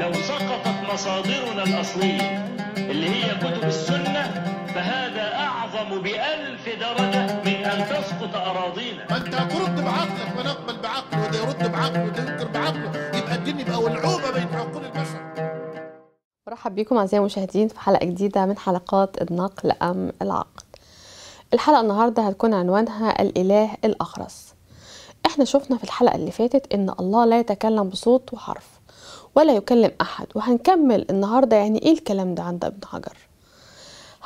لو سقطت مصادرنا الأصلية اللي هي كتب السنة فهذا أعظم بألف درجة من أن تسقط أراضينا ما أنت هترد بعقلك ونقبل بعقل وده يرد بعقله وده ينكر بعقله يبقى الدين يبقى ولعوبة بين عقول البشر مرحبا بكم أعزائي المشاهدين في حلقة جديدة من حلقات النقل أم العقل الحلقة النهاردة هتكون عنوانها الإله الأخرس احنا شفنا في الحلقة اللي فاتت ان الله لا يتكلم بصوت وحرف ولا يكلم أحد وهنكمل النهاردة يعني إيه الكلام ده عند ابن حجر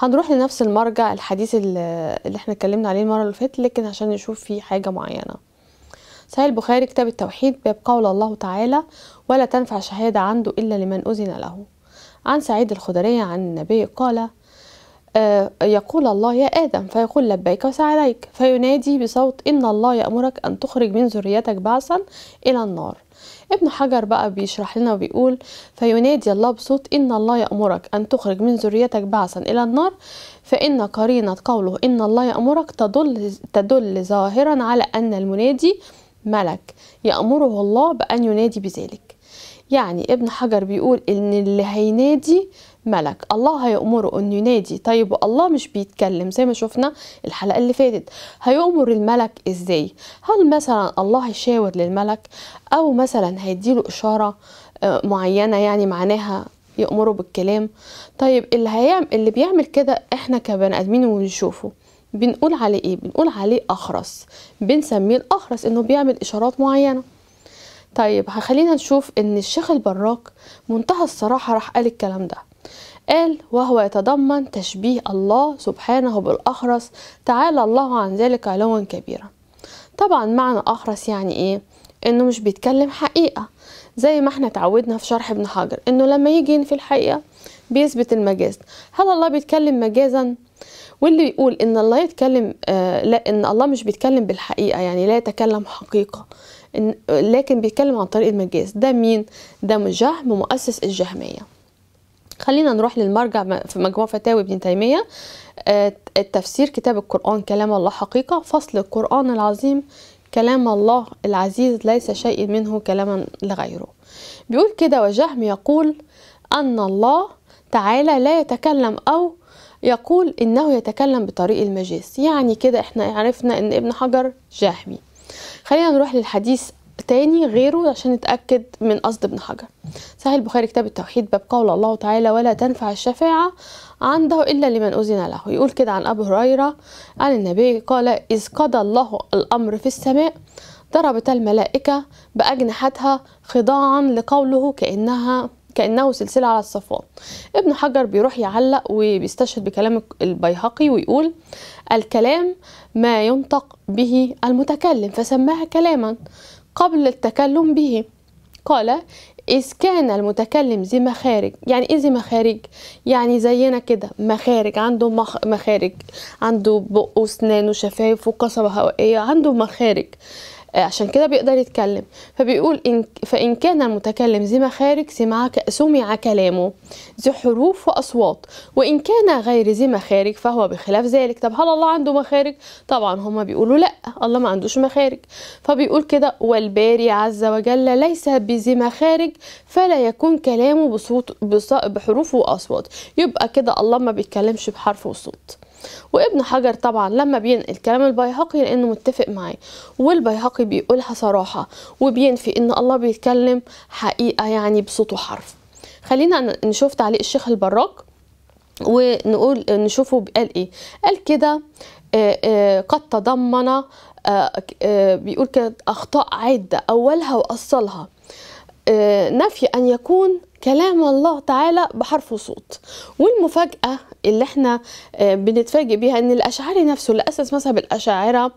هنروح لنفس المرجع الحديث اللي احنا اتكلمنا عليه المرة اللي فاتت لكن عشان نشوف فيه حاجة معينة صحيح البخاري كتاب التوحيد باب قول الله تعالى ولا تنفع شهادة عنده إلا لمن أذن له عن سعيد الخدري عن النبي قال آه، يقول الله يا آدم فيقول لبيك وسعديك فينادي بصوت إن الله يأمرك أن تخرج من ذريتك بعثا إلى النار ابن حجر بقى بيشرح لنا وبيقول فينادي الله بصوت إن الله يأمرك أن تخرج من ذريتك بعثا إلى النار فإن قرينة قوله إن الله يأمرك تدل, تدل ظاهرا على أن المنادي ملك يأمره الله بأن ينادي بذلك يعني ابن حجر بيقول إن اللي هينادي ملك الله هيأمره انه ينادي طيب الله مش بيتكلم زي ما شفنا الحلقه اللي فاتت هيأمر الملك ازاي هل مثلا الله هيشاور للملك او مثلا هيديله اشاره آه، معينه يعني معناها يأمره بالكلام طيب اللي هيعم... اللي بيعمل كده احنا كبني ادمين ونشوفه بنقول عليه ايه بنقول عليه اخرس بنسميه الاخرس انه بيعمل اشارات معينه طيب خلينا نشوف ان الشيخ البراك منتهى الصراحه راح قال الكلام ده قال وهو يتضمن تشبيه الله سبحانه بالأخرس تعالى الله عن ذلك علوا كبيرا طبعا معنى أخرس يعني إيه؟ إنه مش بيتكلم حقيقة زي ما احنا اتعودنا في شرح ابن حجر إنه لما يجي ينفي الحقيقة بيثبت المجاز هل الله بيتكلم مجازا؟ واللي بيقول إن الله يتكلم آه لا إن الله مش بيتكلم بالحقيقة يعني لا يتكلم حقيقة لكن بيتكلم عن طريق المجاز ده مين؟ ده مجهم مؤسس الجهمية خلينا نروح للمرجع في مجموع فتاوي ابن تيمية آه، التفسير كتاب القرآن كلام الله حقيقة فصل القرآن العظيم كلام الله العزيز ليس شيء منه كلاما لغيره بيقول كده وجهم يقول أن الله تعالى لا يتكلم أو يقول إنه يتكلم بطريق المجاز يعني كده إحنا عرفنا إن ابن حجر جهمي خلينا نروح للحديث تاني غيره عشان نتأكد من قصد ابن حجر صحيح البخاري كتاب التوحيد باب قول الله تعالى ولا تنفع الشفاعة عنده إلا لمن أذن له يقول كده عن أبو هريرة عن النبي قال إذ قضى الله الأمر في السماء ضربت الملائكة بأجنحتها خضاعا لقوله كأنها كأنه سلسلة على الصفوان ابن حجر بيروح يعلق وبيستشهد بكلام البيهقي ويقول الكلام ما ينطق به المتكلم فسماها كلاما قبل التكلم به قال إذ كان المتكلم ذي مخارج يعني إيه ذي مخارج؟ يعني زينا كده مخارج عنده مخ... مخارج عنده بق وسنان وشفايف وقصبة هوائية عنده مخارج آه، عشان كده بيقدر يتكلم فبيقول إن فإن كان المتكلم ذي مخارج سمع, سمع كلامه ذي حروف وأصوات وإن كان غير ذي مخارج فهو بخلاف ذلك طب هل الله عنده مخارج طبعا هما بيقولوا لا الله ما عندوش مخارج فبيقول كده والباري عز وجل ليس بذي مخارج فلا يكون كلامه بصوت بحروف وأصوات يبقى كده الله ما بيتكلمش بحرف وصوت وابن حجر طبعا لما بينقل كلام البيهقي لانه متفق معاه والبيهقي بيقولها صراحه وبينفي ان الله بيتكلم حقيقه يعني بصوت وحرف خلينا نشوف تعليق الشيخ البراك ونقول نشوفه قال ايه قال كده آه، آه، قد تضمن آه، بيقول كده اخطاء عده اولها واصلها نفي ان يكون كلام الله تعالى بحرف وصوت والمفاجأة اللي احنا آه، بنتفاجئ بيها ان الاشعري نفسه اللي اسس مذهب الاشاعره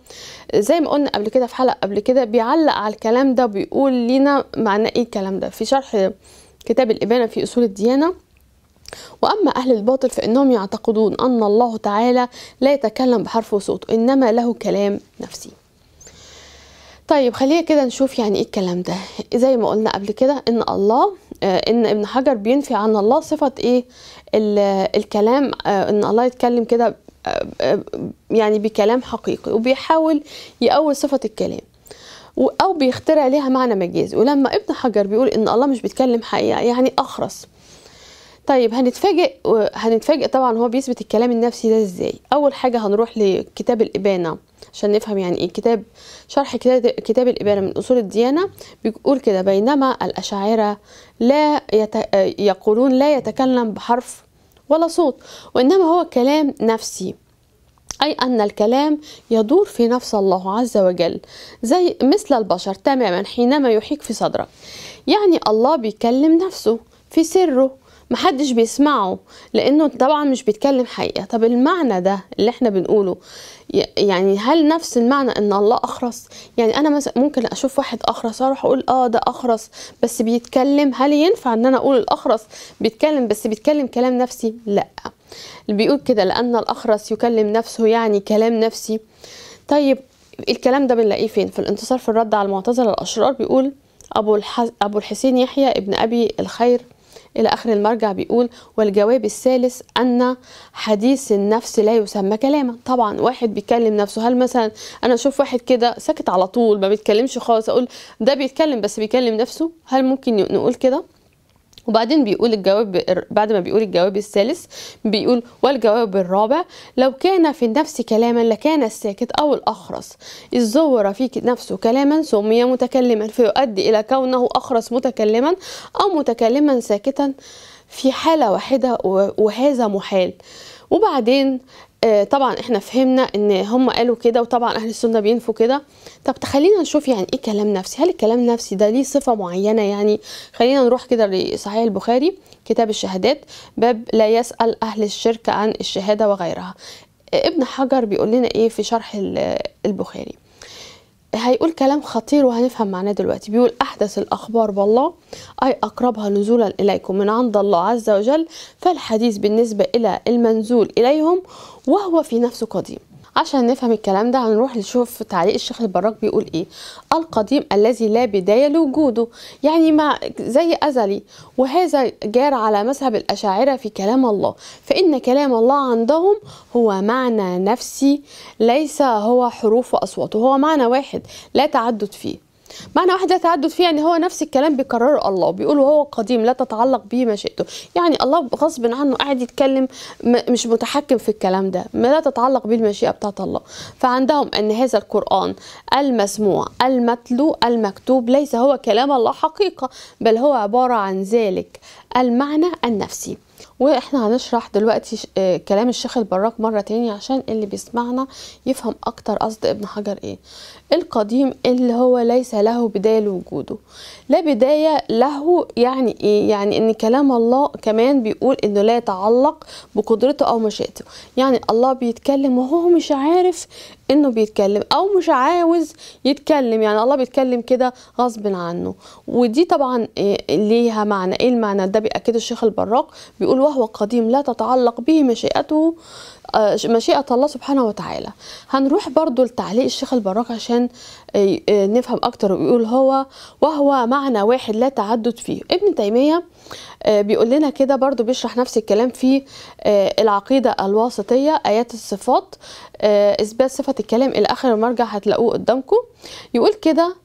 زي ما قلنا قبل كده في حلقه قبل كده بيعلق على الكلام ده بيقول لنا معناه ايه الكلام ده في شرح كتاب الابانه في اصول الديانه وأما أهل الباطل فإنهم يعتقدون أن الله تعالى لا يتكلم بحرف وصوت إنما له كلام نفسي طيب خلينا كده نشوف يعني إيه الكلام ده زي ما قلنا قبل كده إن الله آه، ان ابن حجر بينفي عن الله صفه ايه الكلام آه، ان الله يتكلم كده آه، يعني بكلام حقيقي وبيحاول يقوي صفه الكلام او بيخترع ليها معنى مجازي ولما ابن حجر بيقول ان الله مش بيتكلم حقيقه يعني اخرس طيب هنتفاجئ هنتفاجئ طبعا هو بيثبت الكلام النفسي ده ازاي اول حاجه هنروح لكتاب الابانه عشان نفهم يعني ايه كتاب شرح كتاب الابانه من اصول الديانه بيقول كده بينما الاشاعره لا يت... يقولون لا يتكلم بحرف ولا صوت وانما هو كلام نفسي أي أن الكلام يدور في نفس الله عز وجل زي مثل البشر تماما حينما يحيك في صدرك يعني الله بيكلم نفسه في سره محدش بيسمعه لانه طبعا مش بيتكلم حقيقه طب المعنى ده اللي احنا بنقوله يعني هل نفس المعنى ان الله اخرس يعني انا مثلا ممكن اشوف واحد اخرس اروح اقول اه ده اخرس بس بيتكلم هل ينفع ان انا اقول الاخرس بيتكلم بس بيتكلم كلام نفسي لا اللي بيقول كده لان الاخرس يكلم نفسه يعني كلام نفسي طيب الكلام ده بنلاقيه فين في الانتصار في الرد على المعتزله الاشرار بيقول ابو الحس... ابو الحسين يحيى ابن ابي الخير إلى آخر المرجع بيقول والجواب الثالث أن حديث النفس لا يسمى كلاما طبعا واحد بيتكلم نفسه هل مثلا أنا أشوف واحد كده ساكت على طول ما بيتكلمش خالص أقول ده بيتكلم بس بيكلم نفسه هل ممكن نقول كده وبعدين بيقول الجواب بعد ما بيقول الجواب الثالث بيقول والجواب الرابع لو كان في النفس كلاما لكان الساكت او الاخرس اذ زور في نفسه كلاما سمي متكلما فيؤدي الى كونه اخرس متكلما او متكلما ساكتا في حالة واحدة وهذا محال وبعدين آه، طبعا احنا فهمنا ان هم قالوا كده وطبعا اهل السنه بينفوا كده طب تخلينا نشوف يعني ايه كلام نفسي هل الكلام نفسي ده ليه صفه معينه يعني خلينا نروح كده لصحيح البخاري كتاب الشهادات باب لا يسال اهل الشرك عن الشهاده وغيرها آه، ابن حجر بيقول لنا ايه في شرح البخاري هيقول كلام خطير وهنفهم معناه دلوقتي بيقول أحدث الأخبار بالله أي أقربها نزولا إليكم من عند الله عز وجل فالحديث بالنسبة إلى المنزول إليهم وهو في نفسه قديم عشان نفهم الكلام ده هنروح نشوف تعليق الشيخ البراك بيقول ايه القديم الذي لا بداية لوجوده يعني ما زي أزلي وهذا جار على مذهب الأشاعرة في كلام الله فإن كلام الله عندهم هو معنى نفسي ليس هو حروف وأصوات هو معنى واحد لا تعدد فيه معنى واحد لا تعدد فيه يعني هو نفس الكلام بيكرره الله بيقول وهو قديم لا تتعلق به مشيئته يعني الله غصب عنه قاعد يتكلم مش متحكم في الكلام ده ما لا تتعلق به المشيئه بتاعت الله فعندهم ان هذا القران المسموع المتلو المكتوب ليس هو كلام الله حقيقه بل هو عباره عن ذلك المعنى النفسي واحنا هنشرح دلوقتي آه، كلام الشيخ البراك مره تاني عشان اللي بيسمعنا يفهم اكتر قصد ابن حجر ايه القديم اللي هو ليس له بدايه لوجوده لا بدايه له يعني ايه يعني ان كلام الله كمان بيقول انه لا يتعلق بقدرته او مشيئته يعني الله بيتكلم وهو مش عارف انه بيتكلم او مش عاوز يتكلم يعني الله بيتكلم كده غصب عنه ودي طبعا آه، ليها معنى ايه المعنى ده بيأكد الشيخ البراق بيقول وهو قديم لا تتعلق به مشيئته آه، مشيئة الله سبحانه وتعالى هنروح برضو لتعليق الشيخ البراك عشان آه، نفهم أكتر ويقول هو وهو معنى واحد لا تعدد فيه ابن تيمية آه، بيقول لنا كده برضو بيشرح نفس الكلام في آه، العقيدة الواسطية آيات الصفات آه، إثبات صفة الكلام إلى آخر المرجع هتلاقوه قدامكم يقول كده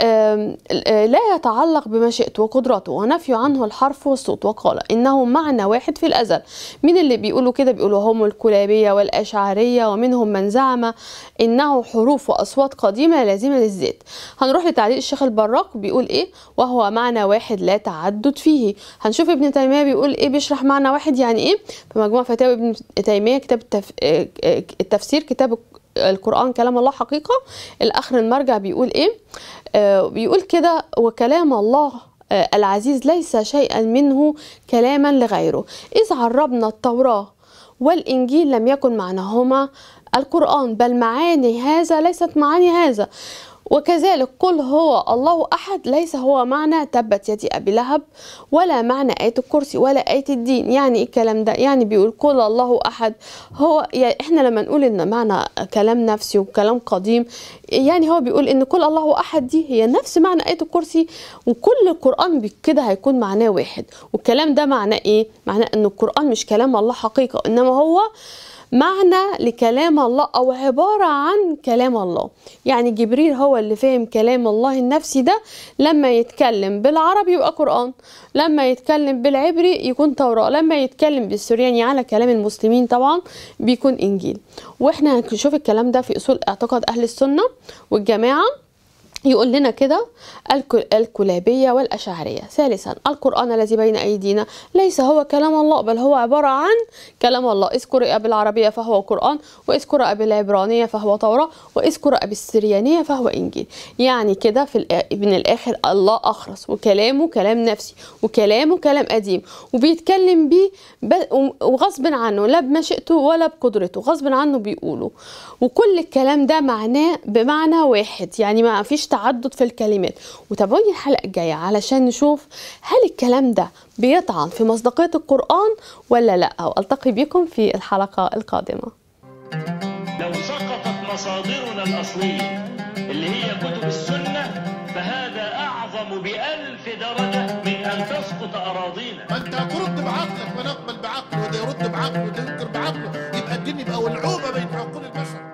أه، لا يتعلق بمشيئته وقدرته ونفي عنه الحرف والصوت وقال إنه معنى واحد في الأزل مين اللي بيقولوا كده بيقولوا هم الكلابية والأشعرية ومنهم من زعم إنه حروف وأصوات قديمة لازمة للذات هنروح لتعليق الشيخ البراق بيقول إيه وهو معنى واحد لا تعدد فيه هنشوف ابن تيمية بيقول إيه بيشرح معنى واحد يعني إيه في مجموع فتاوي ابن تيمية كتاب التف... أه، أه، التفسير كتاب القرآن كلام الله حقيقة الآخر المرجع بيقول إيه آه، بيقول كده وكلام الله آه، العزيز ليس شيئا منه كلاما لغيره إذ عربنا التوراة والإنجيل لم يكن معناهما القرآن بل معاني هذا ليست معاني هذا وكذلك قل هو الله أحد ليس هو معنى تبت يدي أبي لهب ولا معنى آية الكرسي ولا آية الدين يعني الكلام ده يعني بيقول قل الله أحد هو يعني إحنا لما نقول إن معنى كلام نفسي وكلام قديم يعني هو بيقول إن قل الله أحد دي هي نفس معنى آية الكرسي وكل القرآن كده هيكون معناه واحد والكلام ده معناه إيه؟ معناه إن القرآن مش كلام الله حقيقة إنما هو معنى لكلام الله أو عبارة عن كلام الله يعني جبريل هو اللي فهم كلام الله النفسي ده لما يتكلم بالعربي يبقى قرآن لما يتكلم بالعبري يكون توراة لما يتكلم بالسورياني على كلام المسلمين طبعا بيكون إنجيل وإحنا هنشوف الكلام ده في أصول اعتقاد أهل السنة والجماعة يقول لنا كده الكلابية والأشعرية ثالثا القرآن الذي بين أيدينا ليس هو كلام الله بل هو عبارة عن كلام الله إذ بالعربية فهو قرآن وإذ بالعبرانية فهو توراة وإذ بالسريانية فهو إنجيل يعني كده في من الآخر الله أخرس وكلامه كلام نفسي وكلامه كلام قديم وبيتكلم بيه وغصب عنه لا بمشيئته ولا بقدرته غصب عنه بيقوله وكل الكلام ده معناه بمعنى واحد يعني ما فيش تعدد في الكلمات وتابعوني الحلقه الجايه علشان نشوف هل الكلام ده بيطعن في مصداقيه القران ولا لا والتقي بكم في الحلقه القادمه لو سقطت مصادرنا الاصليه اللي هي كتب السنه فهذا اعظم بألف درجه من ان تسقط اراضينا ما انت هترد بعقلك ونقبل بعقلك وده يرد بعقله وده ينكر بعقله يبقى الدين يبقى ولعوبه بين عقول البشر